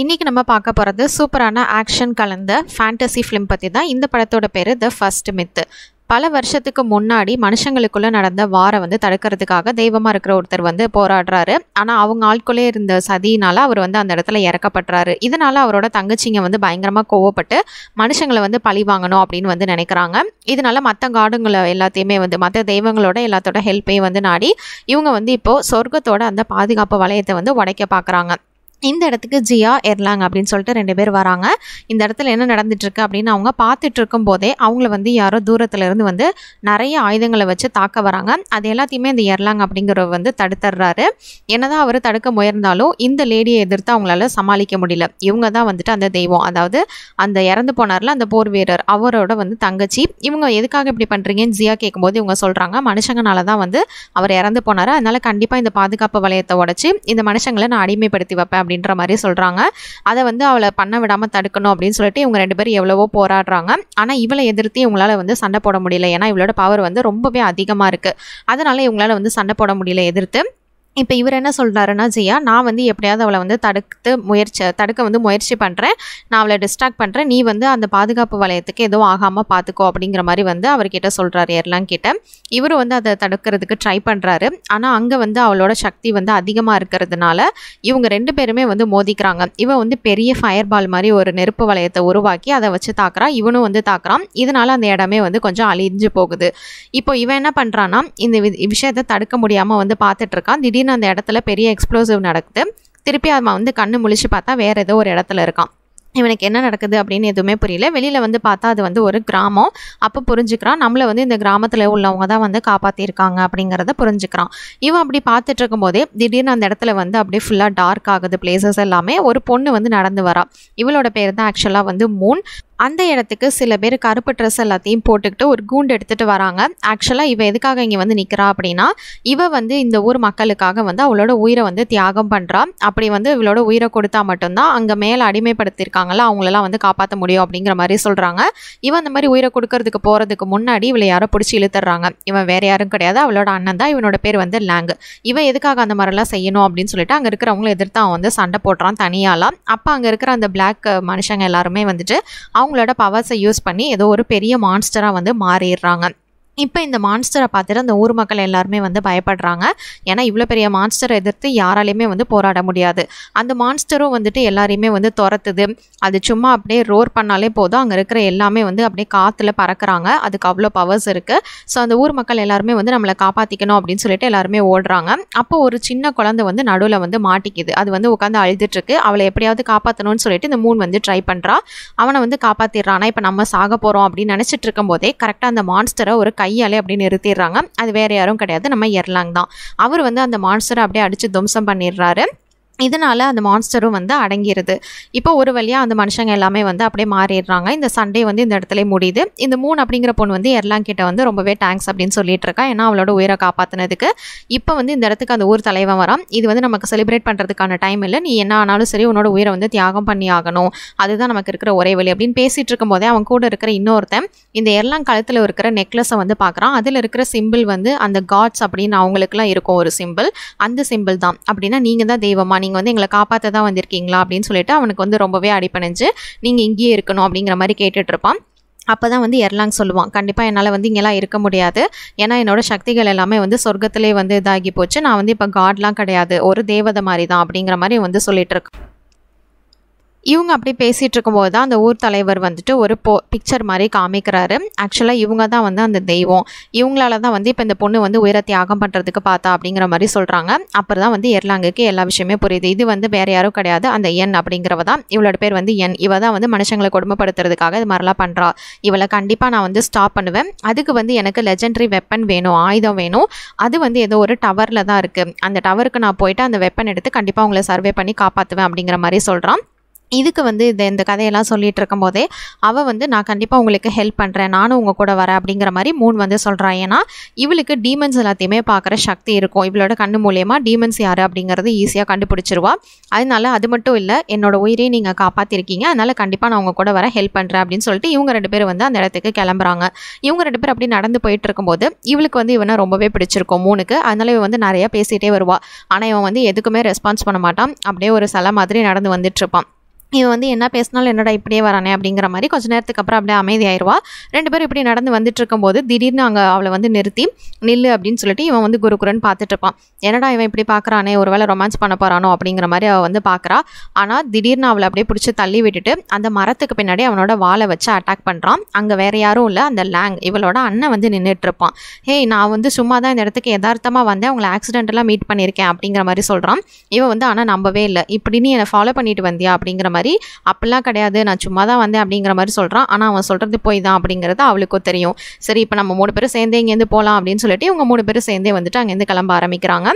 இன்றைக்கி நம்ம பார்க்க போகிறது சூப்பரான ஆக்ஷன் கலந்த ஃபேண்டசி ஃபிலிம் பற்றி தான் இந்த படத்தோட பேர் த ஃபஸ்ட் மித்து பல வருஷத்துக்கு முன்னாடி மனுஷங்களுக்குள்ளே நடந்த வாரை வந்து தடுக்கிறதுக்காக தெய்வமாக இருக்கிற ஒருத்தர் வந்து போராடுறாரு ஆனால் அவங்க ஆட்குள்ளே இருந்த சதியினால் அவர் வந்து அந்த இடத்துல இறக்கப்படுறாரு இதனால் அவரோட தங்கச்சிங்க வந்து பயங்கரமாக கோவப்பட்டு மனுஷங்களை வந்து பழி வாங்கணும் அப்படின்னு வந்து நினைக்கிறாங்க இதனால் மற்ற காடுங்களை எல்லாத்தையுமே வந்து மற்ற தெய்வங்களோட எல்லாத்தோட ஹெல்ப்பையும் வந்து நாடி இவங்க வந்து இப்போது சொர்க்கத்தோட அந்த பாதுகாப்பு வளையத்தை வந்து உடைக்க பார்க்குறாங்க இந்த இடத்துக்கு ஜியா எர்லாங் அப்படின்னு சொல்லிட்டு ரெண்டு பேர் வராங்க இந்த இடத்துல என்ன நடந்துட்டுருக்கு அப்படின்னு அவங்க பார்த்துட்டு இருக்கும் போதே அவங்கள வந்து யாரோ தூரத்துலேருந்து வந்து நிறைய ஆயுதங்களை வச்சு தாக்க வராங்க அது எல்லாத்தையுமே இந்த எர்லாங் அப்படிங்கிறவர் வந்து தடுத்துடுறாரு என்னதான் அவர் தடுக்க முயர்ந்தாலும் இந்த லேடியை எதிர்த்து அவங்களால சமாளிக்க முடியல இவங்க தான் வந்துட்டு அந்த தெய்வம் அதாவது அந்த இறந்து போனார்ல அந்த போர் வீரர் அவரோட வந்து தங்கச்சி இவங்க எதுக்காக இப்படி பண்ணுறீங்கன்னு ஜியா கேட்கும்போது இவங்க சொல்கிறாங்க மனுஷங்கனால தான் வந்து அவர் இறந்து போனார் அதனால் கண்டிப்பாக இந்த பாதுகாப்பு வளையத்தை உடச்சி இந்த மனுஷங்களை நான் அடிமைப்படுத்தி வைப்பேன் அப்படின்ற மாதிரி சொல்கிறாங்க அதை வந்து அவளை பண்ண விடாமல் தடுக்கணும் அப்படின்னு சொல்லிட்டு இவங்க ரெண்டு பேரும் எவ்வளவோ போராடுறாங்க ஆனால் இவளை எதிர்த்து இவங்களால வந்து சண்டை போட முடியல ஏன்னா இவளோட பவர் வந்து ரொம்பவே அதிகமாக இருக்குது அதனால் இவங்களால வந்து சண்டை போட முடியல எதிர்த்து இப்போ இவர் என்ன சொல்கிறாருன்னா ஜெயா நான் வந்து எப்படியாவது அவளை வந்து தடுத்து முயற்சி தடுக்க வந்து முயற்சி பண்ணுறேன் நான் அவளை டிஸ்ட்ராக்ட் பண்ணுறேன் நீ வந்து அந்த பாதுகாப்பு வளையத்துக்கு எதுவும் ஆகாமல் பார்த்துக்கோ அப்படிங்கிற மாதிரி வந்து அவர்கிட்ட சொல்கிறாரு எல்லாம் கிட்ட இவரும் வந்து அதை தடுக்கிறதுக்கு ட்ரை பண்ணுறாரு ஆனால் அங்கே வந்து அவளோட சக்தி வந்து அதிகமாக இருக்கிறதுனால இவங்க ரெண்டு பேருமே வந்து மோதிக்கிறாங்க இவன் வந்து பெரிய ஃபயர் பால் மாதிரி ஒரு நெருப்பு வளையத்தை உருவாக்கி அதை வச்சு தாக்குறான் இவனும் வந்து தாக்குறான் இதனால் அந்த இடமே வந்து கொஞ்சம் அழிஞ்சு போகுது இப்போ இவன் என்ன பண்ணுறான்னா இந்த விஷயத்தை தடுக்க முடியாமல் வந்து பார்த்துட்ருக்கான் திடீர்னு திடீர்னு அந்த இடத்துல பெரிய எக்ஸ்ப்ளோசிவ் நடக்குது திருப்பி அவன் வந்து கண்ணு முழிச்சு பார்த்தா வேறு ஏதோ ஒரு இடத்துல இருக்கான் இவனுக்கு என்ன நடக்குது அப்படின்னு எதுவுமே புரியல வெளியில் வந்து பார்த்தா அது வந்து ஒரு கிராமம் அப்போ புரிஞ்சுக்கிறான் நம்மளை வந்து இந்த கிராமத்தில் உள்ளவங்க தான் வந்து காப்பாற்றிருக்காங்க அப்படிங்கிறத புரிஞ்சுக்கிறான் இவன் அப்படி பார்த்துட்டு இருக்கும்போதே திடீர்னு அந்த இடத்துல வந்து அப்படியே ஃபுல்லாக டார்க் ஆகுது பிளேசஸ் எல்லாமே ஒரு பொண்ணு வந்து நடந்து வரா இவளோட பேர் தான் ஆக்சுவலாக வந்து மூன் அந்த இடத்துக்கு சில பேர் கருப்பு ட்ரெஸ் எல்லாத்தையும் போட்டுக்கிட்டு ஒரு கூண்டு எடுத்துகிட்டு வராங்க ஆக்சுவலாக இவ எதுக்காக இங்கே வந்து நிற்கிறா அப்படின்னா இவ வந்து இந்த ஊர் மக்களுக்காக வந்து அவளோட உயிரை வந்து தியாகம் பண்ணுறா அப்படி வந்து இவளோட உயிரை கொடுத்தா மட்டும்தான் அங்கே மேலே அடிமைப்படுத்தியிருக்காங்களா அவங்களெல்லாம் வந்து காப்பாற்ற முடியும் அப்படிங்கிற மாதிரி சொல்கிறாங்க இவன் அந்த மாதிரி உயிரை கொடுக்கறதுக்கு போகிறதுக்கு முன்னாடி இவளை யாரோ பிடிச்சி இழுத்துறாங்க இவன் வேறு யாரும் கிடையாது அவளோட அண்ணன் தான் இவனோட பேர் வந்து லேங்கு இவன் எதுக்காக அந்த மாதிரிலாம் செய்யணும் அப்படின்னு சொல்லிட்டு அங்கே இருக்கிறவங்களை எதிர்த்து அவன் வந்து சண்டை போடுறான் தனியாலாம் அப்போ அங்கே இருக்கிற அந்த பிளாக் மனுஷங்க எல்லாருமே வந்துட்டு அவங்க அவங்களோட பவர்ஸை யூஸ் பண்ணி ஏதோ ஒரு பெரிய மான்ஸ்டராக வந்து மாறிடுறாங்க இப்போ இந்த மான்ஸ்டரை பார்த்துட்டு அந்த ஊர் மக்கள் எல்லாருமே வந்து பயப்படுறாங்க ஏன்னா இவ்வளோ பெரிய மான்ஸ்டரை எதிர்த்து யாராலையுமே வந்து போராட முடியாது அந்த மான்ஸ்டரும் வந்துட்டு எல்லாரையுமே வந்து துரத்துது அது சும்மா அப்படியே ரோர் பண்ணாலே போதும் அங்கே இருக்கிற எல்லாமே வந்து அப்படியே காற்றுல பறக்கிறாங்க அதுக்கு அவ்வளோ பவர்ஸ் இருக்குது ஸோ அந்த ஊர் மக்கள் எல்லாருமே வந்து நம்மளை காப்பாற்றிக்கணும் அப்படின்னு சொல்லிட்டு எல்லாருமே ஓடுறாங்க அப்போ ஒரு சின்ன குழந்தை வந்து நடுவில் வந்து மாட்டிக்குது அது வந்து உட்காந்து அழுதுட்டுருக்கு அவளை எப்படியாவது காப்பாற்றணும்னு சொல்லிட்டு இந்த மூன் வந்து ட்ரை பண்ணுறான் அவனை வந்து காப்பாற்றிடுறான் இப்போ நம்ம சாக போகிறோம் அப்படின்னு நினச்சிட்டு இருக்கும் போதே கரெக்டாக அந்த மான்ஸ்டரை ஒரு கை கையாலே அப்படியே நிறுத்திடுறாங்க அது வேறு யாரும் கிடையாது நம்ம எர்லாங் தான் அவர் வந்து அந்த மான்ஸ்டரை அப்படியே அடித்து துவம்சம் பண்ணிடுறாரு இதனால் அந்த மான்ஸ்டரும் வந்து அடங்கிடுது இப்போ ஒரு வழியாக அந்த மனுஷங்க எல்லாமே வந்து அப்படியே மாறிடுறாங்க இந்த சண்டே வந்து இந்த இடத்துல முடியுது இந்த மூணு அப்படிங்கிற பொண்ணு வந்து எர்லாங் கிட்ட வந்து ரொம்பவே தேங்க்ஸ் அப்படின்னு சொல்லிட்டு இருக்கா ஏன்னா அவளோட உயிரை காப்பாற்றினதுக்கு இப்போ வந்து இந்த இடத்துக்கு அந்த ஊர் தலைவன் வரான் இது வந்து நமக்கு செலிப்ரேட் பண்ணுறதுக்கான டைம் இல்லை நீ என்ன ஆனாலும் சரி உன்னோட உயிரை வந்து தியாகம் பண்ணி ஆகணும் அதுதான் நமக்கு இருக்கிற ஒரே வழி அப்படின்னு பேசிகிட்டு இருக்கும்போதே அவன் கூட இருக்கிற இன்னொருத்தன் இந்த எர்லாங் கழுத்தில் இருக்கிற நெக்லஸை வந்து பார்க்குறான் அதில் இருக்கிற சிம்பிள் வந்து அந்த காட்ஸ் அப்படின்னு அவங்களுக்குலாம் இருக்கும் ஒரு சிம்பிள் அந்த சிம்பிள் தான் அப்படின்னா நீங்கள் தான் தெய்வமா நீங்கள் வந்து எங்களை காப்பாற்ற தான் வந்திருக்கீங்களா அப்படின்னு சொல்லிட்டு அவனுக்கு வந்து ரொம்பவே அடிப்பணிஞ்சு நீங்கள் இங்கேயே இருக்கணும் அப்படிங்கிற மாதிரி கேட்டுட்ருப்பான் அப்போ தான் வந்து எர்லாங் சொல்லுவான் கண்டிப்பாக என்னால் வந்து இங்கெல்லாம் இருக்க முடியாது ஏன்னா என்னோடய சக்திகள் எல்லாமே வந்து சொர்க்கத்திலே வந்து இதாகி போச்சு நான் வந்து இப்போ காட்லாம் கிடையாது ஒரு தேவதை மாதிரி தான் அப்படிங்கிற மாதிரி வந்து இருக்கேன் இவங்க அப்படி பேசிகிட்டு இருக்கும்போது தான் அந்த ஊர் தலைவர் வந்துட்டு ஒரு போ பிக்சர் மாதிரி காமிக்கிறாரு ஆக்சுவலாக இவங்க தான் வந்து அந்த தெய்வம் இவங்களால தான் வந்து இப்போ இந்த பொண்ணு வந்து உயர தியாகம் பண்ணுறதுக்கு பார்த்தா அப்படிங்கிற மாதிரி சொல்கிறாங்க அப்புறம் தான் வந்து எர்லாங்குக்கு எல்லா விஷயமே புரியுது இது வந்து வேறு யாரும் கிடையாது அந்த எண் அப்படிங்கிறவ தான் இவளோட பேர் வந்து என் இவ தான் வந்து மனுஷங்களை கொடுமைப்படுத்துறதுக்காக இது மாதிரிலாம் பண்ணுறா இவளை கண்டிப்பாக நான் வந்து ஸ்டாப் பண்ணுவேன் அதுக்கு வந்து எனக்கு லெஜண்டரி வெப்பன் வேணும் ஆயுதம் வேணும் அது வந்து ஏதோ ஒரு டவரில் தான் இருக்குது அந்த டவருக்கு நான் போயிட்டு அந்த வெப்பன் எடுத்து கண்டிப்பாக உங்களை சர்வே பண்ணி காப்பாற்றுவேன் அப்படிங்கிற மாதிரி சொல்கிறான் இதுக்கு வந்து இந்த இந்த கதையெல்லாம் சொல்லிகிட்டு இருக்கும்போதே அவள் வந்து நான் கண்டிப்பாக உங்களுக்கு ஹெல்ப் பண்ணுறேன் நானும் உங்கள் கூட வரேன் அப்படிங்கிற மாதிரி மூணு வந்து சொல்கிறான் ஏன்னா இவளுக்கு டீமன்ஸ் எல்லாத்தையுமே பார்க்குற சக்தி இருக்கும் இவளோட கண்ணு மூலயமா டீமன்ஸ் யார் அப்படிங்கிறது ஈஸியாக கண்டுபிடிச்சிருவா அதனால அது மட்டும் இல்லை என்னோடய உயிரை நீங்கள் காப்பாற்றிருக்கீங்க அதனால் கண்டிப்பாக நான் உங்கள் கூட வர ஹெல்ப் பண்ணுறேன் அப்படின்னு சொல்லிட்டு இவங்க ரெண்டு பேர் வந்து அந்த இடத்துக்கு கிளம்புறாங்க இவங்க ரெண்டு பேர் அப்படி நடந்து போயிட்டு இருக்கும்போது இவளுக்கு வந்து இவனை ரொம்பவே பிடிச்சிருக்கும் மூணுக்கு அதனால இவன் வந்து நிறையா பேசிகிட்டே வருவாள் ஆனால் இவன் வந்து எதுக்குமே ரெஸ்பான்ஸ் பண்ண மாட்டான் அப்படியே ஒரு சில மாதிரி நடந்து வந்துட்டு இருப்பான் இவன் வந்து என்ன பேசினாலும் என்னடா இப்படியே வரானே அப்படிங்கிற மாதிரி கொஞ்ச நேரத்துக்கு அப்புறம் அப்படியே அமைதியாயிருவா ரெண்டு பேரும் இப்படி நடந்து வந்துட்டு இருக்கும்போது திடீர்னு அங்கே அவளை வந்து நிறுத்தி நில்லு அப்படின்னு சொல்லிட்டு இவன் வந்து குருகுரன் பார்த்துட்டு இருப்பான் என்னடா இவன் இப்படி பார்க்குறானே ஒரு வேளை ரொமான்ஸ் பண்ண போகிறானோ அப்படிங்கிற மாதிரி அவள் வந்து பார்க்குறா ஆனால் திடீர்னு அவளை அப்படியே பிடிச்சி தள்ளி விட்டுட்டு அந்த மரத்துக்கு பின்னாடி அவனோட வாழை வச்சு அட்டாக் பண்ணுறான் அங்கே வேறு யாரும் இல்லை அந்த லேங் இவளோட அண்ணன் வந்து நின்றுட்டு இருப்பான் ஹே நான் வந்து சும்மா தான் இந்த இடத்துக்கு யதார்த்தமாக வந்தேன் அவங்கள ஆக்சிடென்ட்டெல்லாம் மீட் பண்ணியிருக்கேன் அப்படிங்கிற மாதிரி சொல்கிறான் இவன் வந்து ஆனால் நம்பவே இல்லை இப்படின்னு என்னை ஃபாலோ பண்ணிட்டு வந்தியா அப்படிங்கிற மாதிரி மாதிரி அப்படிலாம் கிடையாது நான் சும்மா தான் வந்தேன் அப்படிங்கிற மாதிரி சொல்கிறான் ஆனால் அவன் சொல்கிறது போய் தான் அப்படிங்கிறது அவளுக்கும் தெரியும் சரி இப்போ நம்ம மூணு பேரும் சேர்ந்தே இங்கேருந்து போகலாம் அப்படின்னு சொல்லிட்டு இவங்க மூணு பேரும் சேர்ந்தே வந்துட்டு அங்கேருந்து கிளம்ப ஆரம்பிக்கிறாங்க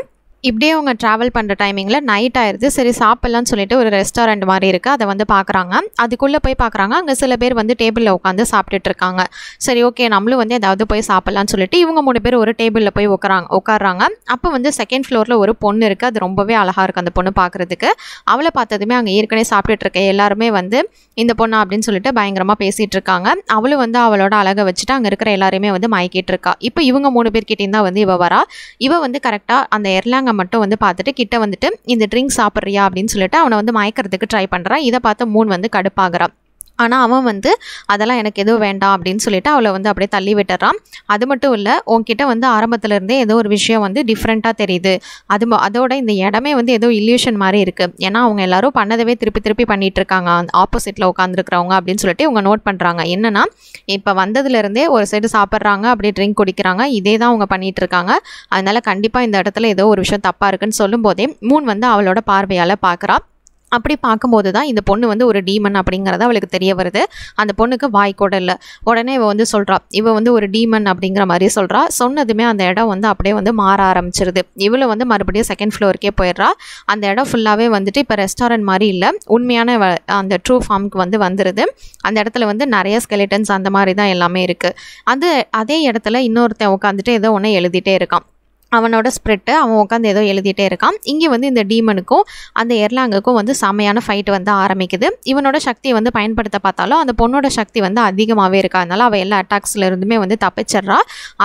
இப்படியே அவங்க ட்ராவல் பண்ணுற டைமிங்கில் நைட் ஆயிடுது சரி சாப்பிட்லான்னு சொல்லிட்டு ஒரு ரெஸ்டாரண்ட் மாதிரி இருக்குது அதை வந்து பார்க்குறாங்க அதுக்குள்ளே போய் பார்க்குறாங்க அங்கே சில பேர் வந்து டேபிளில் உட்காந்து சாப்பிட்டுட்டு இருக்காங்க சரி ஓகே நம்மளும் வந்து ஏதாவது போய் சாப்பிட்லான்னு சொல்லிட்டு இவங்க மூணு பேர் ஒரு டேபிளில் போய் உட்காராங்க உட்காடுறாங்க அப்போ வந்து செகண்ட் ஃப்ளோரில் ஒரு பொண்ணு இருக்குது அது ரொம்பவே அழகாக இருக்குது அந்த பொண்ணு பார்க்குறதுக்கு அவளை பார்த்ததுமே அங்கே ஏற்கனவே சாப்பிட்டுட்டு இருக்க எல்லாருமே வந்து இந்த பொண்ணா அப்படின்னு சொல்லிட்டு பயங்கரமாக பேசிகிட்டு இருக்காங்க அவளும் வந்து அவளோட அழகை வச்சுட்டு அங்கே இருக்கிற எல்லாருமே வந்து மயக்கிட்டு இருக்கா இப்போ இவங்க மூணு பேர்கிட்டையும் தான் வந்து இவ வரா இவ வந்து கரெக்டாக அந்த எர்லாங்க மூக்கை மட்டும் வந்து பார்த்துட்டு கிட்ட வந்துட்டு இந்த ட்ரிங்க் சாப்பிட்றியா அப்படின்னு சொல்லிட்டு அவனை வந்து மயக்கிறதுக்கு ட்ரை பண்ணுறான் இதை பார்த்து மூணு வந்து கடுப்பாகிறான் ஆனால் அவன் வந்து அதெல்லாம் எனக்கு எதுவும் வேண்டாம் அப்படின்னு சொல்லிட்டு அவளை வந்து அப்படியே தள்ளி விட்டுறான் அது மட்டும் இல்லை உன்கிட்ட வந்து ஆரம்பத்துலேருந்தே ஏதோ ஒரு விஷயம் வந்து டிஃப்ரெண்ட்டாக தெரியுது அது அதோட இந்த இடமே வந்து ஏதோ இல்யூஷன் மாதிரி இருக்குது ஏன்னா அவங்க எல்லாரும் பண்ணதவே திருப்பி திருப்பி பண்ணிகிட்ருக்காங்க இருக்காங்க ஆப்போசிட்டில் உட்காந்துருக்குறவங்க அப்படின்னு சொல்லிட்டு இவங்க நோட் பண்ணுறாங்க என்னென்னா இப்போ வந்ததுலேருந்தே ஒரு சைடு சாப்பிட்றாங்க அப்படியே ட்ரிங்க் குடிக்கிறாங்க இதே தான் அவங்க பண்ணிகிட்ருக்காங்க அதனால் கண்டிப்பாக இந்த இடத்துல ஏதோ ஒரு விஷயம் தப்பாக இருக்குன்னு சொல்லும்போதே மூன் வந்து அவளோட பார்வையால் பார்க்குறான் அப்படி பார்க்கும்போது தான் இந்த பொண்ணு வந்து ஒரு டீமன் அப்படிங்கிறத அவளுக்கு தெரிய வருது அந்த பொண்ணுக்கு வாய் கூட இல்லை உடனே இவ வந்து சொல்கிறா இவ வந்து ஒரு டீமன் அப்படிங்கிற மாதிரி சொல்கிறா சொன்னதுமே அந்த இடம் வந்து அப்படியே வந்து மாற ஆரம்பிச்சிருது இவளை வந்து மறுபடியும் செகண்ட் ஃப்ளோருக்கே போயிடுறா அந்த இடம் ஃபுல்லாகவே வந்துட்டு இப்போ ரெஸ்டாரண்ட் மாதிரி இல்லை உண்மையான அந்த ட்ரூ ஃபார்முக்கு வந்து வந்துடுது அந்த இடத்துல வந்து நிறைய ஸ்கெலிட்டன்ஸ் அந்த மாதிரி தான் எல்லாமே இருக்குது அது அதே இடத்துல இன்னொருத்தன் உட்காந்துட்டு ஏதோ ஒன்று எழுதிட்டே இருக்கான் அவனோட ஸ்ப்ரிட்டு அவன் உட்காந்து ஏதோ எழுதிட்டே இருக்கான் இங்கே வந்து இந்த டீமனுக்கும் அந்த எர்லாங்குக்கும் வந்து செமையான ஃபைட் வந்து ஆரம்பிக்குது இவனோட சக்தியை வந்து பயன்படுத்த பார்த்தாலும் அந்த பொண்ணோட சக்தி வந்து அதிகமாகவே இருக்கா அதனால அவள் எல்லா அட்டாக்ஸில் இருந்துமே வந்து தப்பிச்சிட்றா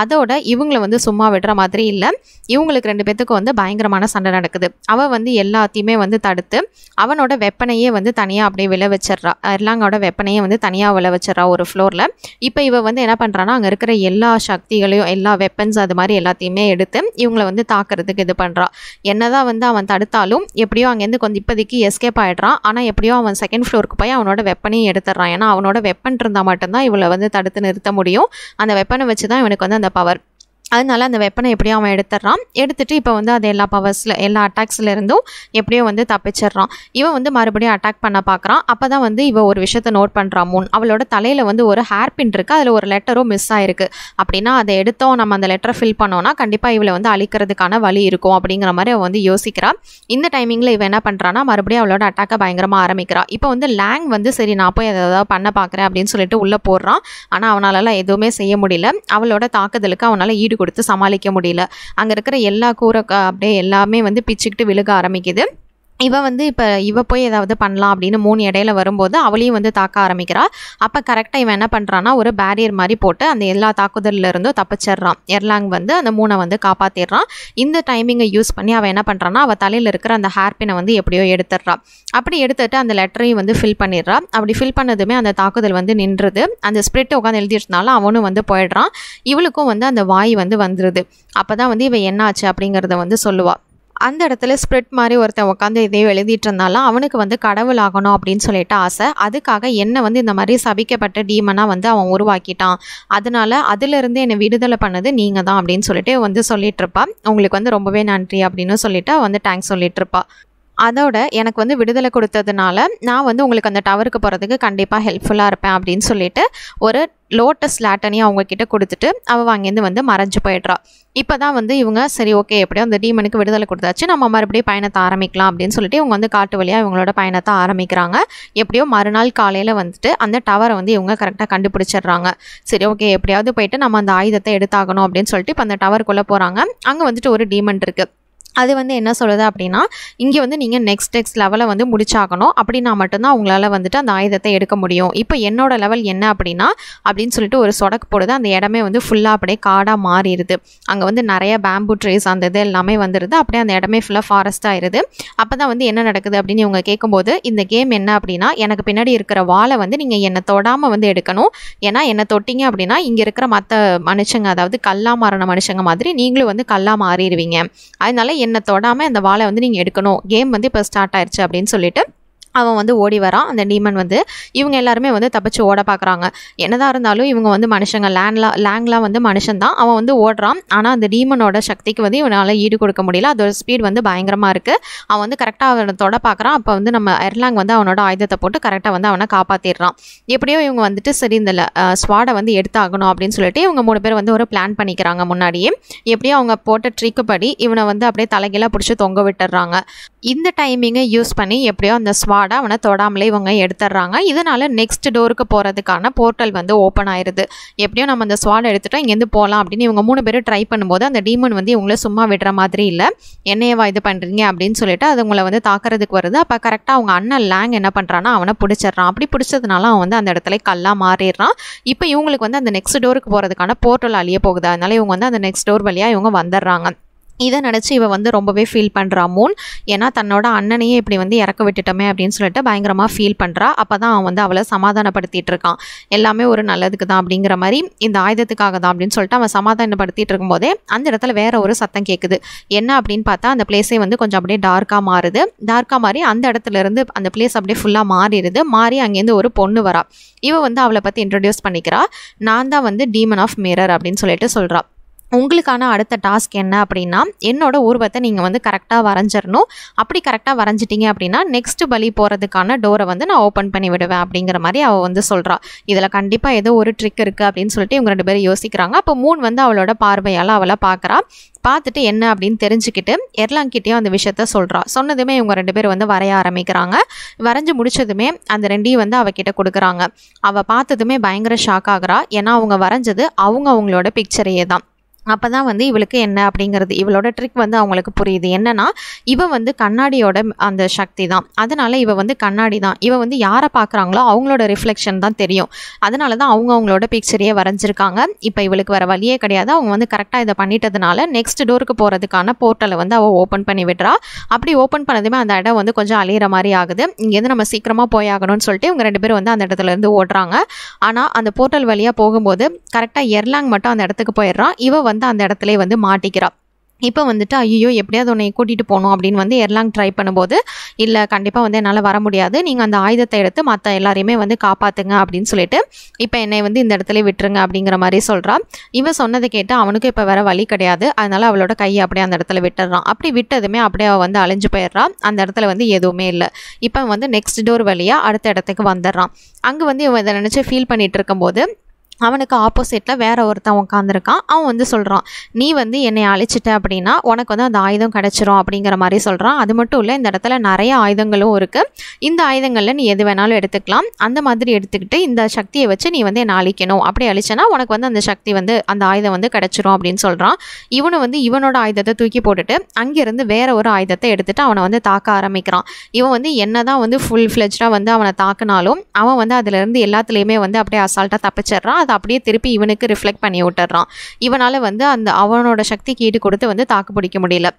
அதோட இவங்களை வந்து சும்மா விடுற மாதிரி இல்லை இவங்களுக்கு ரெண்டு பேத்துக்கும் வந்து பயங்கரமான சண்டை நடக்குது அவள் வந்து எல்லாத்தையுமே வந்து தடுத்து அவனோட வெப்பனையே வந்து தனியாக அப்படியே விளை வச்சிட்றா எர்லாங்கோட வெப்பனையே வந்து தனியாக விளை வச்சிட்றா ஒரு ஃப்ளோரில் இப்போ இவள் வந்து என்ன பண்ணுறான்னா அங்கே இருக்கிற எல்லா சக்திகளையும் எல்லா வெப்பன்ஸ் அது மாதிரி எல்லாத்தையுமே எடுத்து இவங்களை வந்து தாக்குறதுக்கு இது பண்ணுறான் என்னதான் வந்து அவன் தடுத்தாலும் எப்படியோ அங்கேருந்து கொஞ்சம் இப்போதைக்கு எஸ்கேப் ஆகிடுறான் ஆனால் எப்படியோ அவன் செகண்ட் ஃப்ளோருக்கு போய் அவனோட வெப்பனையும் எடுத்துடுறான் ஏன்னா அவனோட வெப்பன் இருந்தால் மட்டும்தான் இவளை வந்து தடுத்து நிறுத்த முடியும் அந்த வெப்பனை வச்சு தான் இவனுக்கு வந்து அந்த பவர் அதனால் அந்த வெப்பனை எப்படியும் அவன் எடுத்துடுறான் எடுத்துகிட்டு இப்போ வந்து அது எல்லா பவர்ஸில் எல்லா அட்டாக்ஸ்லேருந்தும் எப்படியோ வந்து தப்பிச்சிடுறான் இவன் வந்து மறுபடியும் அட்டாக் பண்ண பார்க்குறான் அப்போ தான் வந்து இவன் ஒரு விஷயத்தை நோட் பண்ணுறான் மூன் அவளோட தலையில் வந்து ஒரு ஹேர் பின் இருக்குது அதில் ஒரு லெட்டரும் மிஸ் ஆகிருக்கு அப்படின்னா அதை எடுத்தோம் நம்ம அந்த லெட்டரை ஃபில் பண்ணோன்னா கண்டிப்பாக இவளை வந்து அழிக்கிறதுக்கான வழி இருக்கும் அப்படிங்கிற மாதிரி அவன் வந்து யோசிக்கிறான் இந்த டைமிங்கில் இவன் என்ன பண்ணுறான்னா மறுபடியும் அவளோட அட்டாக்கை பயங்கரமாக ஆரம்பிக்கிறான் இப்போ வந்து லேங் வந்து சரி நான் போய் எதாவது பண்ண பார்க்குறேன் அப்படின்னு சொல்லிட்டு உள்ளே போடுறான் ஆனால் அவனாலலாம் எதுவுமே செய்ய முடியல அவளோட தாக்குதலுக்கு அவனால் ஈடு கொடுத்து சமாளிக்க முடியல அங்கே இருக்கிற எல்லா கூரை அப்படியே எல்லாமே வந்து பிச்சுக்கிட்டு விழுக ஆரம்பிக்குது இவன் வந்து இப்போ இவ போய் ஏதாவது பண்ணலாம் அப்படின்னு மூணு இடையில வரும்போது அவளையும் வந்து தாக்க ஆரம்பிக்கிறாள் அப்போ கரெக்டாக இவன் என்ன பண்ணுறான்னா ஒரு பேரியர் மாதிரி போட்டு அந்த எல்லா தாக்குதல்லேருந்தும் தப்பிச்சிடுறான் எர்லாங் வந்து அந்த மூணை வந்து காப்பாற்றிடுறான் இந்த டைமிங்கை யூஸ் பண்ணி அவன் என்ன பண்ணுறான்னா அவள் தலையில் இருக்கிற அந்த ஹேர்பினை வந்து எப்படியோ எடுத்துடுறான் அப்படி எடுத்துட்டு அந்த லெட்டரையும் வந்து ஃபில் பண்ணிடுறான் அப்படி ஃபில் பண்ணதுமே அந்த தாக்குதல் வந்து நின்றுது அந்த ஸ்பிரிட் உட்காந்து எழுதிட்டுனாலும் அவனும் வந்து போயிடுறான் இவளுக்கும் வந்து அந்த வாய் வந்து வந்துடுது அப்போ தான் வந்து இவன் என்ன ஆச்சு அப்படிங்கிறத வந்து சொல்லுவாள் அந்த இடத்துல ஸ்ப்ரெட் மாதிரி ஒருத்தன் உட்காந்து இதே எழுதிட்டு இருந்தாலும் அவனுக்கு வந்து கடவுள் ஆகணும் அப்படின்னு சொல்லிட்டு ஆசை அதுக்காக என்னை வந்து இந்த மாதிரி சபிக்கப்பட்ட டீமனாக வந்து அவன் உருவாக்கிட்டான் அதனால் அதுலேருந்து என்னை விடுதலை பண்ணது நீங்கள் தான் அப்படின்னு சொல்லிட்டு வந்து சொல்லிட்டு இருப்பான் உங்களுக்கு வந்து ரொம்பவே நன்றி அப்படின்னு சொல்லிட்டு வந்து தேங்க்ஸ் சொல்லிட்டு இருப்பாள் அதோட எனக்கு வந்து விடுதலை கொடுத்ததுனால நான் வந்து உங்களுக்கு அந்த டவருக்கு போகிறதுக்கு கண்டிப்பாக ஹெல்ப்ஃபுல்லாக இருப்பேன் அப்படின்னு சொல்லிட்டு ஒரு லோட்டஸ் லேட்டனையும் அவங்கக்கிட்ட கொடுத்துட்டு அவள் வாங்கியிருந்து வந்து மறைஞ்சு போயிடுறா இப்போ தான் வந்து இவங்க சரி ஓகே எப்படியோ அந்த டீமனுக்கு விடுதலை கொடுத்தாச்சு நம்ம மறுபடியும் பயணத்தை ஆரம்பிக்கலாம் அப்படின்னு சொல்லிட்டு இவங்க வந்து காட்டு வழியாக இவங்களோட பயணத்தை ஆரம்பிக்கிறாங்க எப்படியோ மறுநாள் காலையில் வந்துட்டு அந்த டவரை வந்து இவங்க கரெக்டாக கண்டுபிடிச்சிடுறாங்க சரி ஓகே எப்படியாவது போயிட்டு நம்ம அந்த ஆயுதத்தை எடுத்தாகணும் அப்படின்னு சொல்லிட்டு இப்போ அந்த டவருக்குள்ளே போகிறாங்க அங்கே வந்துட்டு ஒரு டீமன் இருக்குது அது வந்து என்ன சொல்லுது அப்படின்னா இங்கே வந்து நீங்கள் நெக்ஸ்ட் நெக்ஸ்ட் லெவலை வந்து முடிச்சாகணும் அப்படின்னா மட்டும்தான் உங்களால் வந்துட்டு அந்த ஆயுதத்தை எடுக்க முடியும் இப்போ என்னோடய லெவல் என்ன அப்படின்னா அப்படின்னு சொல்லிட்டு ஒரு சொடக்கு போடுது அந்த இடமே வந்து ஃபுல்லாக அப்படியே காடாக மாறிடுது அங்கே வந்து நிறைய பேம்பு ட்ரீஸ் அந்த இது எல்லாமே வந்துடுது அப்படியே அந்த இடமே ஃபுல்லாக ஃபாரஸ்ட் ஆயிடுது அப்போ தான் வந்து என்ன நடக்குது அப்படின்னு இவங்க கேட்கும்போது இந்த கேம் என்ன அப்படின்னா எனக்கு பின்னாடி இருக்கிற வாழை வந்து நீங்கள் என்னை தொடாமல் வந்து எடுக்கணும் ஏன்னா என்னை தொட்டிங்க அப்படின்னா இங்கே இருக்கிற மற்ற மனுஷங்க அதாவது கல்லா மாறின மனுஷங்க மாதிரி நீங்களும் வந்து கல்லா மாறிடுவீங்க அதனால எண்ணை தொடாமல் அந்த வாழை வந்து நீங்கள் எடுக்கணும் கேம் வந்து இப்போ ஸ்டார்ட் ஆயிடுச்சு அப்படின்னு சொல்லிட்டு அவன் வந்து ஓடி வரான் அந்த டீமன் வந்து இவங்க எல்லாருமே வந்து தப்பிச்சு ஓட பார்க்குறாங்க என்னதான் இருந்தாலும் இவங்க வந்து மனுஷங்க லேண்ட்லாம் லேங்லாம் வந்து மனுஷன் தான் அவன் வந்து ஓடுறான் ஆனால் அந்த டீமனோட சக்திக்கு வந்து இவனால் ஈடு கொடுக்க முடியல அதோட ஸ்பீட் வந்து பயங்கரமாக இருக்குது அவன் வந்து கரெக்டாக அவனை தொட பார்க்குறான் அப்போ வந்து நம்ம எர்லாங் வந்து அவனோட ஆயுதத்தை போட்டு கரெக்டாக வந்து அவனை காப்பாற்றிடுறான் எப்படியோ இவங்க வந்துட்டு சரி இந்த ஸ்வாடை வந்து எடுத்தாகணும் அப்படின்னு சொல்லிட்டு இவங்க மூணு பேர் வந்து ஒரு பிளான் பண்ணிக்கிறாங்க முன்னாடியே எப்படியோ அவங்க போட்ட ட்ரிக்கு படி இவனை வந்து அப்படியே தலைகீழாக பிடிச்சி தொங்க விட்டுறாங்க இந்த டைமிங்கை யூஸ் பண்ணி எப்படியோ அந்த ஸ்வா வாடா அவனை தொடாமலே இவங்க எடுத்துடுறாங்க இதனால் நெக்ஸ்ட் டோருக்கு போகிறதுக்கான போர்ட்டல் வந்து ஓப்பன் ஆயிடுது எப்படியும் நம்ம அந்த ஸ்வாட் எடுத்துட்டோம் இங்கேருந்து போகலாம் அப்படின்னு இவங்க மூணு பேரும் ட்ரை பண்ணும்போது அந்த டீமன் வந்து இவங்கள சும்மா விடுற மாதிரி இல்லை என்னையவா இது பண்ணுறீங்க அப்படின்னு சொல்லிட்டு அது உங்களை வந்து தாக்குறதுக்கு வருது அப்போ கரெக்டாக அவங்க அண்ணன் லேங் என்ன பண்ணுறான்னா அவனை பிடிச்சிடுறான் அப்படி பிடிச்சதுனால அவன் வந்து அந்த இடத்துல கல்லாக மாறிடுறான் இப்போ இவங்களுக்கு வந்து அந்த நெக்ஸ்ட் டோருக்கு போகிறதுக்கான போர்ட்டல் அழிய போகுது அதனால இவங்க வந்து அந்த நெக்ஸ்ட் டோர் வழியாக இவங்க வந்துடுறாங்க இதை நினச்சி இவ வந்து ரொம்பவே ஃபீல் பண்ணுறா மூன் ஏன்னா தன்னோட அண்ணனையே இப்படி வந்து இறக்க விட்டுட்டோமே அப்படின்னு சொல்லிட்டு பயங்கரமாக ஃபீல் பண்ணுறா அப்போ தான் அவன் வந்து அவளை சமாதானப்படுத்திட்டு இருக்கான் எல்லாமே ஒரு நல்லதுக்கு தான் அப்படிங்கிற மாதிரி இந்த ஆயுதத்துக்காக தான் அப்படின்னு சொல்லிட்டு அவன் சமாதானப்படுத்திட்டு இருக்கும்போதே அந்த இடத்துல வேற ஒரு சத்தம் கேட்குது என்ன அப்படின்னு பார்த்தா அந்த பிளேஸே வந்து கொஞ்சம் அப்படியே டார்க்காக மாறுது டார்க்காக மாறி அந்த இடத்துல இருந்து அந்த பிளேஸ் அப்படியே ஃபுல்லாக மாறிடுது மாறி அங்கேருந்து ஒரு பொண்ணு வரா இவன் வந்து அவளை பற்றி இன்ட்ரடியூஸ் பண்ணிக்கிறா நான் தான் வந்து டீமன் ஆஃப் மிரர் அப்படின்னு சொல்லிட்டு சொல்கிறான் உங்களுக்கான அடுத்த டாஸ்க் என்ன அப்படின்னா என்னோட உருவத்தை நீங்கள் வந்து கரெக்டாக வரைஞ்சிடணும் அப்படி கரெக்டாக வரைஞ்சிட்டிங்க அப்படின்னா நெக்ஸ்ட் பலி போகிறதுக்கான டோரை வந்து நான் ஓப்பன் பண்ணி விடுவேன் அப்படிங்கிற மாதிரி அவள் வந்து சொல்கிறா இதில் கண்டிப்பாக ஏதோ ஒரு ட்ரிக் இருக்குது அப்படின்னு சொல்லிட்டு இவங்க ரெண்டு பேரும் யோசிக்கிறாங்க அப்போ மூணு வந்து அவளோட பார்வையால் அவளை பார்க்குறா பார்த்துட்டு என்ன அப்படின்னு தெரிஞ்சுக்கிட்டு எர்லாங்கிட்டேயும் அந்த விஷயத்த சொல்கிறா சொன்னதுமே இவங்க ரெண்டு பேர் வந்து வரைய ஆரம்பிக்கிறாங்க வரைஞ்சி முடிச்சதுமே அந்த ரெண்டையும் வந்து அவகிட்ட கொடுக்குறாங்க அவள் பார்த்ததுமே பயங்கர ஷாக் ஆகுறா ஏன்னா அவங்க வரைஞ்சது அவங்க அவங்களோட பிக்சரையே தான் அப்போ தான் வந்து இவளுக்கு என்ன அப்படிங்கிறது இவளோட ட்ரிக் வந்து அவங்களுக்கு புரியுது என்னென்னா இவ வந்து கண்ணாடியோட அந்த சக்தி தான் அதனால் இவ வந்து கண்ணாடி தான் இவ வந்து யாரை பார்க்குறாங்களோ அவங்களோட ரிஃப்ளெக்ஷன் தான் தெரியும் அதனால தான் அவங்க அவங்களோட பிக்சரையே வரைஞ்சிருக்காங்க இப்போ இவளுக்கு வர வழியே கிடையாது அவங்க வந்து கரெக்டாக இதை பண்ணிட்டதுனால நெக்ஸ்ட் டோருக்கு போகிறதுக்கான போர்ட்டலை வந்து அவள் ஓப்பன் பண்ணி விடுறா அப்படி ஓப்பன் பண்ணதுமே அந்த இடம் வந்து கொஞ்சம் அழியிற மாதிரி ஆகுது இங்கேருந்து நம்ம சீக்கிரமாக போயாகணும்னு சொல்லிட்டு இவங்க ரெண்டு பேரும் வந்து அந்த இடத்துலேருந்து ஓடுறாங்க ஆனால் அந்த போர்ட்டல் வழியாக போகும்போது கரெக்டாக எர்லாங் மட்டும் அந்த இடத்துக்கு போயிடுறான் இவ வந்து வந்து அந்த இடத்துல வந்து மாட்டிக்கிறாள் இப்போ வந்துட்டு ஐயோ எப்படியாவது உன்னை கூட்டிகிட்டு போகணும் அப்படின்னு வந்து எர்லாங் ட்ரை பண்ணும்போது இல்லை கண்டிப்பாக வந்து என்னால் வர முடியாது நீங்கள் அந்த ஆயுதத்தை எடுத்து மற்ற எல்லாரையுமே வந்து காப்பாற்றுங்க அப்படின்னு சொல்லிட்டு இப்போ என்னை வந்து இந்த இடத்துல விட்டுருங்க அப்படிங்கிற மாதிரி சொல்கிறான் இவன் சொன்னதை கேட்டு அவனுக்கும் இப்போ வேறு வழி கிடையாது அதனால் அவளோட கையை அப்படியே அந்த இடத்துல விட்டுறான் அப்படி விட்டதுமே அப்படியே அவள் வந்து அழிஞ்சு போயிடுறான் அந்த இடத்துல வந்து எதுவுமே இல்லை இப்போ வந்து நெக்ஸ்ட் டோர் வழியாக அடுத்த இடத்துக்கு வந்துடுறான் அங்கே வந்து இவன் இதை நினச்சி ஃபீல் பண்ணிகிட்டு இருக்கும்போது அவனுக்கு ஆப்போசிட்டில் வேற ஒருத்தன் உட்காந்துருக்கான் அவன் வந்து சொல்கிறான் நீ வந்து என்னை அழிச்சிட்ட அப்படின்னா உனக்கு வந்து அந்த ஆயுதம் கிடச்சிரும் அப்படிங்கிற மாதிரி சொல்கிறான் அது மட்டும் இல்லை இந்த இடத்துல நிறைய ஆயுதங்களும் இருக்குது இந்த ஆயுதங்களில் நீ எது வேணாலும் எடுத்துக்கலாம் அந்த மாதிரி எடுத்துக்கிட்டு இந்த சக்தியை வச்சு நீ வந்து என்னை அழிக்கணும் அப்படி அழிச்சனா உனக்கு வந்து அந்த சக்தி வந்து அந்த ஆயுதம் வந்து கிடச்சிரும் அப்படின்னு சொல்கிறான் இவனை வந்து இவனோட ஆயுதத்தை தூக்கி போட்டுட்டு அங்கேருந்து வேற ஒரு ஆயுதத்தை எடுத்துகிட்டு அவனை வந்து தாக்க ஆரம்பிக்கிறான் இவன் வந்து என்ன தான் வந்து ஃபுல் ஃப்ளெஜ்டாக வந்து அவனை தாக்குனாலும் அவன் வந்து அதுலேருந்து எல்லாத்துலேயுமே வந்து அப்படியே அசால்ட்டாக தப்பிச்சிடுறான் அதை அப்படியே திருப்பி இவனுக்கு ரிஃப்ளெக்ட் பண்ணி விட்டுறான் இவனால் வந்து அந்த அவனோட சக்திக்கு ஈடு கொடுத்து வந்து தாக்கு பிடிக்க முடியல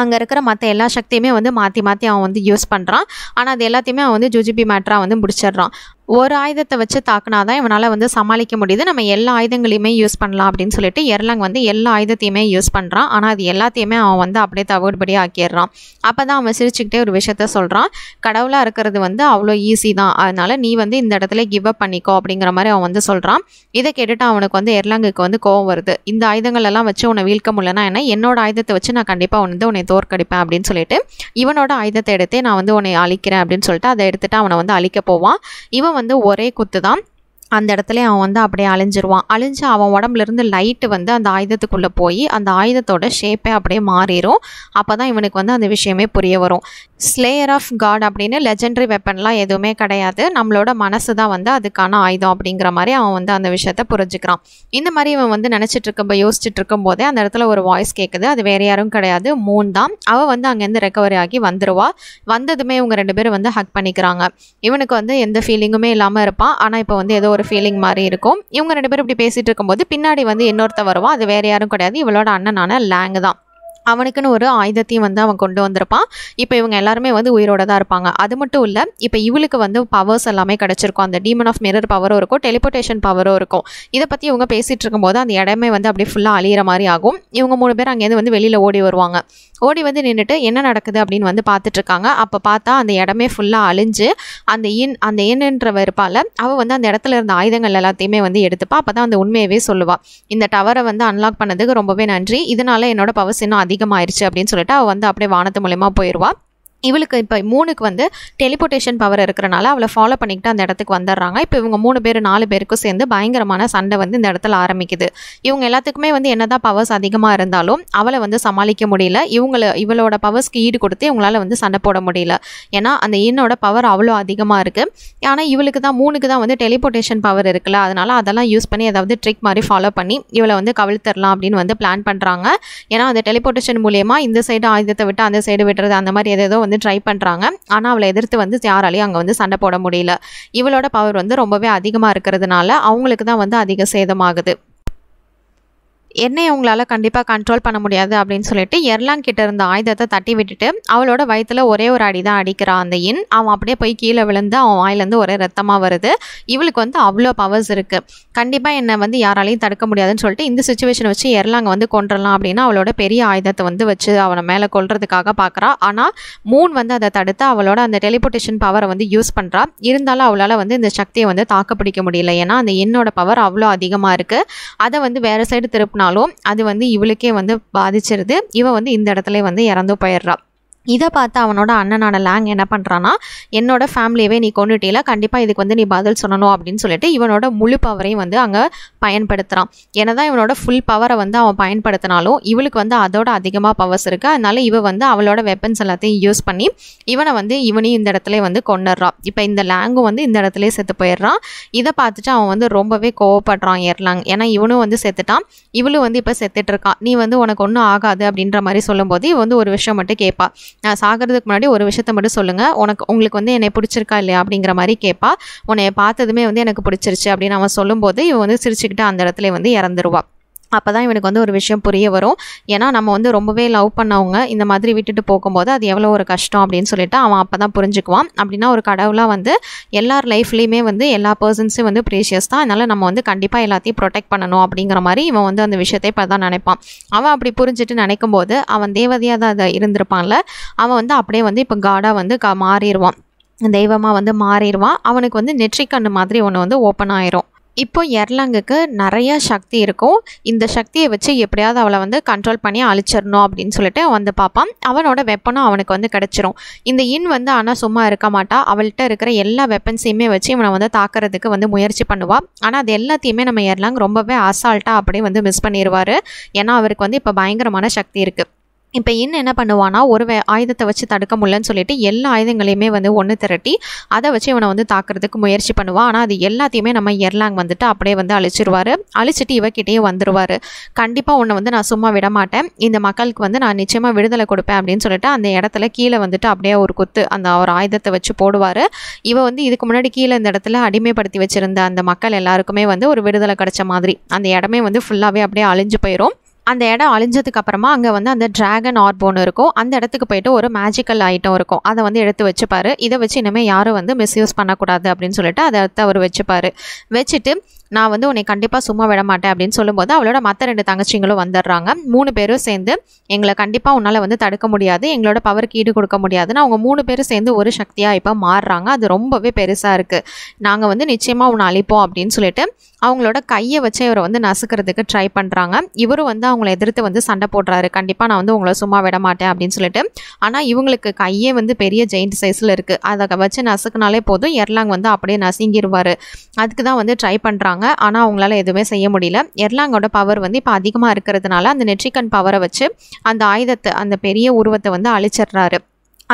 அங்கே இருக்கிற மற்ற எல்லா சக்தியுமே வந்து மாற்றி மாற்றி அவன் வந்து யூஸ் பண்ணுறான் ஆனால் அது எல்லாத்தையுமே அவன் வந்து ஜுஜிபி மேட்ராக வந்து முடிச்சிடுறான் ஒரு ஆயுதத்தை வச்சு தாக்குனா தான் இவனால் வந்து சமாளிக்க முடியுது நம்ம எல்லா ஆயுதங்களையுமே யூஸ் பண்ணலாம் அப்படின்னு சொல்லிட்டு எர்லாங் வந்து எல்லா ஆயுதத்தையுமே யூஸ் பண்ணுறான் ஆனால் அது எல்லாத்தையுமே அவன் வந்து அப்படியே தவிடுபடி ஆக்கிடுறான் அப்போ தான் அவன் சிரிச்சுக்கிட்டே ஒரு விஷயத்த சொல்கிறான் கடவுளாக இருக்கிறது வந்து அவ்வளோ ஈஸி தான் அதனால் நீ வந்து இந்த இடத்துல கிவ் அப் பண்ணிக்கோ அப்படிங்கிற மாதிரி அவன் வந்து சொல்கிறான் இதை கேட்டுட்டு அவனுக்கு வந்து எர்லாங்குக்கு வந்து கோவம் வருது இந்த ஆயுதங்கள் எல்லாம் வச்சு உன்னை வீழ்க்க முடியலன்னா என்ன என்னோட ஆயுதத்தை வச்சு நான் கண்டிப்பாக வந்து உன்னை தோற்கடிப்பேன் அப்படின்னு சொல்லிட்டு இவனோட ஆயுதத்தை எடுத்தே நான் வந்து உன்னை அழிக்கிறேன் அப்படின்னு சொல்லிட்டு அதை எடுத்துகிட்டு அவனை வந்து அழிக்க போவான் இவன் வந்து ஒரே குத்து தான் அந்த இடத்துல அவன் வந்து அப்படியே அழிஞ்சிருவான் அழிஞ்சு அவன் உடம்புலேருந்து லைட்டு வந்து அந்த ஆயுதத்துக்குள்ளே போய் அந்த ஆயுதத்தோட ஷேப்பே அப்படியே மாறிடும் அப்போ தான் இவனுக்கு வந்து அந்த விஷயமே புரிய வரும் ஸ்லேயர் ஆஃப் காட் அப்படின்னு லெஜண்டரி வெப்பன்லாம் எதுவுமே கிடையாது நம்மளோட மனசு தான் வந்து அதுக்கான ஆயுதம் அப்படிங்கிற மாதிரி அவன் வந்து அந்த விஷயத்த புரிஞ்சுக்கிறான் இந்த மாதிரி இவன் வந்து நினச்சிட்டு இருக்க யோசிச்சுட்டு இருக்கும் போதே அந்த இடத்துல ஒரு வாய்ஸ் கேட்குது அது வேறு யாரும் கிடையாது மூன் தான் அவள் வந்து அங்கேருந்து ரெக்கவரி ஆகி வந்துடுவா வந்ததுமே இவங்க ரெண்டு பேரும் வந்து ஹக் பண்ணிக்கிறாங்க இவனுக்கு வந்து எந்த ஃபீலிங்குமே இல்லாமல் இருப்பான் ஆனால் இப்போ வந்து ஏதோ ஒரு ஒரு ஃபீலிங் மாதிரி இருக்கும் இவங்க ரெண்டு பேரும் இப்படி பேசிகிட்டு இருக்கும்போது பின்னாடி வந்து இன்னொருத்த வருவான் அது வேறு யாரும் கிடையாது இவளோட அண்ணனான லேங்கு தான் அவனுக்குன்னு ஒரு ஆயுதத்தையும் வந்து அவன் கொண்டு வந்திருப்பான் இப்போ இவங்க எல்லாருமே வந்து உயிரோட தான் இருப்பாங்க அது மட்டும் இல்லை இப்போ இவளுக்கு வந்து பவர்ஸ் எல்லாமே கிடச்சிருக்கும் அந்த டீமன் ஆஃப் மிரர் பவரும் இருக்கும் டெலிபோர்டேஷன் பவரும் இருக்கும் இதை பற்றி இவங்க பேசிகிட்டு இருக்கும்போது அந்த இடமே வந்து அப்படியே ஃபுல்லாக அழியிற மாதிரி ஆகும் இவங்க மூணு பேர் அங்கேருந்து வந்து வெளியில் ஓடி வருவாங்க ஓடி வந்து நின்றுட்டு என்ன நடக்குது அப்படின்னு வந்து பார்த்துட்ருக்காங்க அப்போ பார்த்தா அந்த இடமே ஃபுல்லாக அழிஞ்சு அந்த இன் அந்த இன்ன்ற வெறுப்பால் அவள் வந்து அந்த இடத்துல இருந்த ஆயுதங்கள் எல்லாத்தையுமே வந்து எடுத்துப்பா அப்போ தான் அந்த உண்மையவே சொல்லுவாள் இந்த டவரை வந்து அன்லாக் பண்ணதுக்கு ரொம்பவே நன்றி இதனால் என்னோட பவர்ஸ் இன்னும் அதிகமாகிடுச்சு அப்படின்னு சொல்லிட்டு அவள் வந்து அப்படியே வானத்து மூலயமா போயிடுவாள் இவளுக்கு இப்போ மூணுக்கு வந்து டெலிபோர்டேஷன் பவர் இருக்கிறனால அவளை ஃபாலோ பண்ணிக்கிட்டு அந்த இடத்துக்கு வந்துடுறாங்க இப்போ இவங்க மூணு பேர் நாலு பேருக்கும் சேர்ந்து பயங்கரமான சண்டை வந்து இந்த இடத்துல ஆரம்பிக்குது இவங்க எல்லாத்துக்குமே வந்து என்னதான் பவர்ஸ் அதிகமாக இருந்தாலும் அவளை வந்து சமாளிக்க முடியல இவங்கள இவளோட பவர்ஸ்க்கு ஈடு கொடுத்து இவங்களால வந்து சண்டை போட முடியல ஏன்னா அந்த இன்னோட பவர் அவ்வளோ அதிகமாக இருக்குது ஆனால் இவளுக்கு தான் மூணுக்கு தான் வந்து டெலிபோர்டேஷன் பவர் இருக்குல்ல அதனால் அதெல்லாம் யூஸ் பண்ணி ஏதாவது ட்ரிக் மாதிரி ஃபாலோ பண்ணி இவளை வந்து கவிழ்த்தரலாம் அப்படின்னு வந்து பிளான் பண்ணுறாங்க ஏன்னா அந்த டெலிபோர்டேஷன் மூலியமாக இந்த சைடு ஆயுதத்தை விட்டு அந்த சைடு விட்டுறது அந்த மாதிரி ஏதோ வந்து வந்து ட்ரை பண்ணுறாங்க ஆனால் அவளை எதிர்த்து வந்து யாராலையும் அங்கே வந்து சண்டை போட முடியல இவளோட பவர் வந்து ரொம்பவே அதிகமாக இருக்கிறதுனால அவங்களுக்கு தான் வந்து அதிக சேதமாகுது என்னை அவங்களால கண்டிப்பாக கண்ட்ரோல் பண்ண முடியாது அப்படின்னு சொல்லிட்டு எர்லாங் கிட்ட இருந்த ஆயுதத்தை தட்டி விட்டுட்டு அவளோட வயிற்றுல ஒரே ஒரு அடி தான் அடிக்கிறான் அந்த இன் அவன் அப்படியே போய் கீழே விழுந்து அவன் வாயிலேருந்து ஒரே ரத்தமாக வருது இவளுக்கு வந்து அவ்வளோ பவர்ஸ் இருக்குது கண்டிப்பாக என்னை வந்து யாராலையும் தடுக்க முடியாதுன்னு சொல்லிட்டு இந்த சுச்சுவேஷனை வச்சு எர்லாங்க வந்து கொண்டுடலாம் அப்படின்னா அவளோட பெரிய ஆயுதத்தை வந்து வச்சு அவனை மேலே கொள்றதுக்காக பார்க்குறா ஆனால் மூன் வந்து அதை தடுத்து அவளோட அந்த டெலிபோர்டேஷன் பவரை வந்து யூஸ் பண்ணுறா இருந்தாலும் அவளால் வந்து இந்த சக்தியை வந்து தாக்கப்பிடிக்க முடியல ஏன்னா அந்த இன்னோட பவர் அவ்வளோ அதிகமாக இருக்குது அதை வந்து வேறு சைடு திருப்பினா பண்ணாலும் அது வந்து இவளுக்கே வந்து பாதிச்சிருது இவன் வந்து இந்த இடத்துல வந்து இறந்து போயிடுறா இதை பார்த்து அவனோட அண்ணனான லேங் என்ன பண்ணுறான்னா என்னோட ஃபேமிலியவே நீ கொண்டுட்டில கண்டிப்பாக இதுக்கு வந்து நீ பதில் சொல்லணும் அப்படின்னு சொல்லிட்டு இவனோட முழு பவரையும் வந்து அங்கே பயன்படுத்துகிறான் ஏன்னா தான் இவனோட ஃபுல் பவரை வந்து அவன் பயன்படுத்தினாலும் இவளுக்கு வந்து அதோட அதிகமாக பவர்ஸ் இருக்குது அதனால இவ வந்து அவளோட வெப்பன்ஸ் எல்லாத்தையும் யூஸ் பண்ணி இவனை வந்து இவனையும் இந்த இடத்துல வந்து கொண்டுடுறான் இப்போ இந்த லேங்கும் வந்து இந்த இடத்துல செத்து போயிடுறான் இதை பார்த்துட்டு அவன் வந்து ரொம்பவே கோவப்படுறான் ஏர்லாங் ஏன்னா இவனும் வந்து செத்துட்டான் இவளும் வந்து இப்போ செத்துட்டு இருக்கான் நீ வந்து உனக்கு ஒன்றும் ஆகாது அப்படின்ற மாதிரி சொல்லும்போது இவ வந்து ஒரு விஷயம் மட்டும் கேட்பா நான் சாகிறதுக்கு முன்னாடி ஒரு விஷயத்த மட்டும் சொல்லுங்கள் உனக்கு உங்களுக்கு வந்து என்னை பிடிச்சிருக்கா இல்லையா அப்படிங்கிற மாதிரி கேட்பா உன்னை பார்த்ததுமே வந்து எனக்கு பிடிச்சிருச்சு அப்படின்னு அவன் சொல்லும்போது இவன் வந்து சிரிச்சுக்கிட்டு அந்த இடத்துல வந்து இறந்துருவா அப்போ தான் இவனுக்கு வந்து ஒரு விஷயம் புரிய வரும் ஏன்னா நம்ம வந்து ரொம்பவே லவ் பண்ணவங்க இந்த மாதிரி விட்டுட்டு போகும்போது அது எவ்வளோ ஒரு கஷ்டம் அப்படின்னு சொல்லிட்டு அவன் அப்போ தான் புரிஞ்சுக்குவான் அப்படின்னா ஒரு கடவுளாக வந்து எல்லார் லைஃப்லேயுமே வந்து எல்லா பர்சன்ஸும் வந்து ப்ரீஷியஸ் தான் அதனால் நம்ம வந்து கண்டிப்பாக எல்லாத்தையும் ப்ரொடெக்ட் பண்ணணும் அப்படிங்கிற மாதிரி இவன் வந்து அந்த விஷயத்தை இப்போ தான் நினைப்பான் அவன் அப்படி புரிஞ்சுட்டு நினைக்கும் போது அவன் தேவதையாக தான் அதை இருந்திருப்பான்ல அவன் வந்து அப்படியே வந்து இப்போ காடாக வந்து க மாறிடுவான் தெய்வமாக வந்து மாறிடுவான் அவனுக்கு வந்து நெற்றிக்கண்ணு மாதிரி ஒன்று வந்து ஓப்பன் ஆயிரும் இப்போ எர்லாங்குக்கு நிறைய சக்தி இருக்கும் இந்த சக்தியை வச்சு எப்படியாவது அவளை வந்து கண்ட்ரோல் பண்ணி அழிச்சிடணும் அப்படின்னு சொல்லிட்டு வந்து பார்ப்பான் அவனோட வெப்பனும் அவனுக்கு வந்து கிடச்சிரும் இந்த இன் வந்து ஆனால் சும்மா இருக்க மாட்டா அவள்கிட்ட இருக்கிற எல்லா வெப்பன்ஸையுமே வச்சு இவனை வந்து தாக்குறதுக்கு வந்து முயற்சி பண்ணுவாள் ஆனால் அது எல்லாத்தையுமே நம்ம எர்லாங் ரொம்பவே அசால்ட்டாக அப்படியே வந்து மிஸ் பண்ணிடுவார் ஏன்னா அவருக்கு வந்து இப்போ பயங்கரமான சக்தி இருக்குது இப்போ இன்னும் என்ன பண்ணுவானா ஒரு வே ஆயுதத்தை வச்சு தடுக்க முடியலன்னு சொல்லிட்டு எல்லா ஆயுதங்களையுமே வந்து ஒன்று திரட்டி அதை வச்சு இவனை வந்து தாக்குறதுக்கு முயற்சி பண்ணுவான் ஆனால் அது எல்லாத்தையுமே நம்ம எர்லாங் வந்துட்டு அப்படியே வந்து அழிச்சிருவார் அழிச்சிட்டு இவக்கிட்டேயே வந்துடுவார் கண்டிப்பாக உன்னை வந்து நான் சும்மா விட மாட்டேன் இந்த மக்களுக்கு வந்து நான் நிச்சயமாக விடுதலை கொடுப்பேன் அப்படின்னு சொல்லிட்டு அந்த இடத்துல கீழே வந்துட்டு அப்படியே ஒரு குத்து அந்த ஒரு ஆயுதத்தை வச்சு போடுவார் இவ வந்து இதுக்கு முன்னாடி கீழே இந்த இடத்துல அடிமைப்படுத்தி வச்சுருந்த அந்த மக்கள் எல்லாருக்குமே வந்து ஒரு விடுதலை கிடச்ச மாதிரி அந்த இடமே வந்து ஃபுல்லாகவே அப்படியே அழிஞ்சு போயிடும் அந்த இடம் அழிஞ்சதுக்கு அப்புறமா அங்கே வந்து அந்த ட்ராகன் ஆர்போன் இருக்கும் அந்த இடத்துக்கு போயிட்டு ஒரு மேஜிக்கல் ஐட்டம் இருக்கும் அதை வந்து எடுத்து வச்சுப்பாரு இதை வச்சு இனிமேல் யாரும் வந்து மிஸ்யூஸ் பண்ணக்கூடாது அப்படின்னு சொல்லிட்டு அதை எடுத்து அவர் வச்சுப்பாரு வச்சுட்டு நான் வந்து உன்னை கண்டிப்பாக சும்மா விட மாட்டேன் அப்படின்னு சொல்லும்போது அவளோட மற்ற ரெண்டு தங்கச்சிங்களும் வந்துடுறாங்க மூணு பேரும் சேர்ந்து எங்களை கண்டிப்பாக உன்னால் வந்து தடுக்க முடியாது எங்களோட பவருக்கு ஈடு கொடுக்க முடியாதுன்னு அவங்க மூணு பேரும் சேர்ந்து ஒரு சக்தியாக இப்போ மாறுறாங்க அது ரொம்பவே பெருசாக இருக்குது நாங்கள் வந்து நிச்சயமாக உன்னை அழிப்போம் அப்படின்னு சொல்லிட்டு அவங்களோட கையை வச்சு இவரை வந்து நசுக்கிறதுக்கு ட்ரை பண்ணுறாங்க இவரும் வந்து அவங்கள எதிர்த்து வந்து சண்டை போடுறாரு கண்டிப்பாக நான் வந்து உங்களை சும்மா விட மாட்டேன் அப்படின்னு சொல்லிட்டு ஆனால் இவங்களுக்கு கையே வந்து பெரிய ஜெயிண்ட் சைஸில் இருக்குது அதை வச்சு நசுக்குனாலே போதும் எர்லாங் வந்து அப்படியே நசுங்கிடுவார் அதுக்கு தான் வந்து ட்ரை பண்ணுறாங்க பார்த்தாங்க ஆனால் அவங்களால எதுவுமே செய்ய முடியல எர்லாங்கோட பவர் வந்து இப்போ அதிகமாக இருக்கிறதுனால அந்த நெற்றிக்கண் பவரை வச்சு அந்த ஆயுதத்தை அந்த பெரிய உருவத்தை வந்து அழிச்சிடுறாரு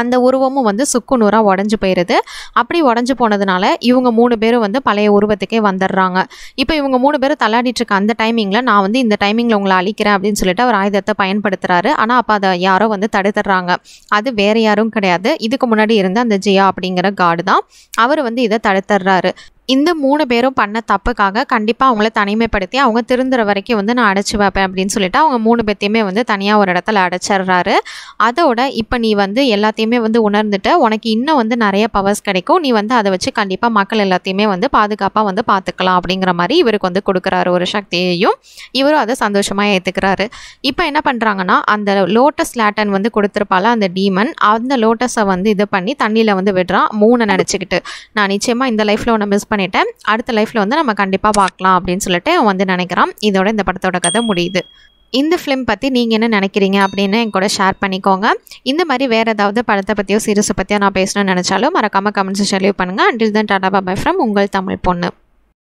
அந்த உருவமும் வந்து சுக்கு நூறாக உடஞ்சி போயிடுது அப்படி உடஞ்சி போனதுனால இவங்க மூணு பேரும் வந்து பழைய உருவத்துக்கே வந்துடுறாங்க இப்போ இவங்க மூணு பேரும் தள்ளாடிட்டு இருக்க அந்த டைமிங்கில் நான் வந்து இந்த டைமிங்கில் உங்களை அழிக்கிறேன் அப்படின்னு சொல்லிட்டு அவர் ஆயுதத்தை பயன்படுத்துகிறாரு ஆனால் அப்போ அதை யாரோ வந்து தடுத்துடுறாங்க அது வேறு யாரும் கிடையாது இதுக்கு முன்னாடி இருந்த அந்த ஜியா அப்படிங்கிற காடு தான் அவர் வந்து இதை தடுத்துடுறாரு இந்த மூணு பேரும் பண்ண தப்புக்காக கண்டிப்பாக அவங்கள தனிமைப்படுத்தி அவங்க திருந்துற வரைக்கும் வந்து நான் அடைச்சி வைப்பேன் அப்படின்னு சொல்லிட்டு அவங்க மூணு பேர்த்தையுமே வந்து தனியாக ஒரு இடத்துல அடைச்சிடுறாரு அதோட இப்போ நீ வந்து எல்லாத்தையுமே வந்து உணர்ந்துட்டு உனக்கு இன்னும் வந்து நிறைய பவர்ஸ் கிடைக்கும் நீ வந்து அதை வச்சு கண்டிப்பாக மக்கள் எல்லாத்தையுமே வந்து பாதுகாப்பாக வந்து பார்த்துக்கலாம் அப்படிங்கிற மாதிரி இவருக்கு வந்து கொடுக்குறாரு ஒரு சக்தியையும் இவரும் அதை சந்தோஷமாக ஏற்றுக்கிறாரு இப்போ என்ன பண்ணுறாங்கன்னா அந்த லோட்டஸ் லேட்டன் வந்து கொடுத்துருப்பால அந்த டீமன் அந்த லோட்டஸை வந்து இது பண்ணி தண்ணியில் வந்து விடுறான் மூணை நினச்சிக்கிட்டு நான் நிச்சயமாக இந்த லைஃப்பில் ஒன்று மிஸ் பண்ணி பண்ணிட்டேன் அடுத்த லைஃப்பில் வந்து நம்ம கண்டிப்பாக பார்க்கலாம் அப்படின்னு சொல்லிட்டு வந்து நினைக்கிறான் இதோட இந்த படத்தோட கதை முடியுது இந்த ஃபிலிம் பற்றி நீங்கள் என்ன நினைக்கிறீங்க அப்படின்னு என் கூட ஷேர் பண்ணிக்கோங்க இந்த மாதிரி வேறு ஏதாவது படத்தை பற்றியோ சீரியஸை பற்றியோ நான் பேசணும்னு நினச்சாலும் மறக்காமல் கமெண்ட்ஸ் சொல்லி பண்ணுங்கள் until then tata bye bye from உங்கள் தமிழ் பொண்ணு